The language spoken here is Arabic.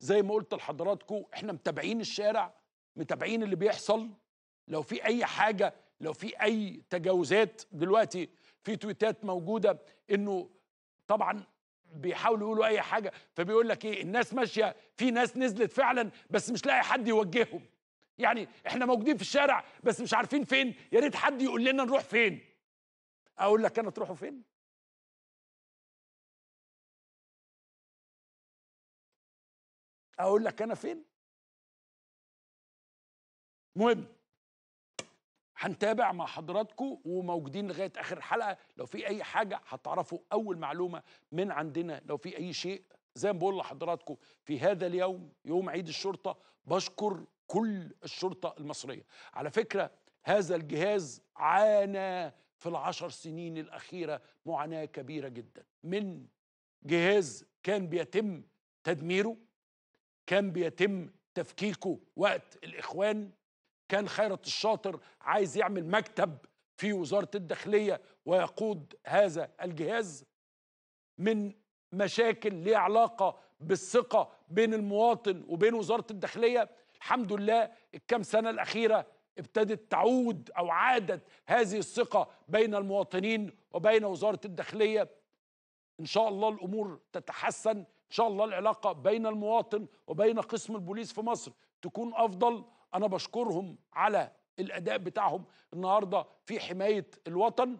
زي ما قلت لحضراتكم احنا متابعين الشارع متابعين اللي بيحصل لو في اي حاجه لو في اي تجاوزات دلوقتي في تويتات موجوده انه طبعا بيحاولوا يقولوا اي حاجه فبيقول لك ايه الناس ماشيه في ناس نزلت فعلا بس مش لاقي حد يوجههم يعني احنا موجودين في الشارع بس مش عارفين فين يا ريت حد يقول لنا نروح فين اقول لك انا تروحوا فين اقول لك انا فين مهم هنتابع مع حضراتكم وموجودين لغايه اخر الحلقه لو في اي حاجه هتعرفوا اول معلومه من عندنا لو في اي شيء زي ما بقول لحضراتكم في هذا اليوم يوم عيد الشرطه بشكر كل الشرطه المصريه على فكره هذا الجهاز عانى في العشر سنين الاخيره معاناه كبيره جدا من جهاز كان بيتم تدميره كان بيتم تفكيكه وقت الإخوان كان خيرت الشاطر عايز يعمل مكتب في وزارة الداخلية ويقود هذا الجهاز من مشاكل ليها علاقة بالثقة بين المواطن وبين وزارة الداخلية الحمد لله الكام سنة الأخيرة ابتدت تعود أو عادت هذه الثقة بين المواطنين وبين وزارة الداخلية إن شاء الله الأمور تتحسن إن شاء الله العلاقة بين المواطن وبين قسم البوليس في مصر تكون أفضل أنا بشكرهم على الأداء بتاعهم النهاردة في حماية الوطن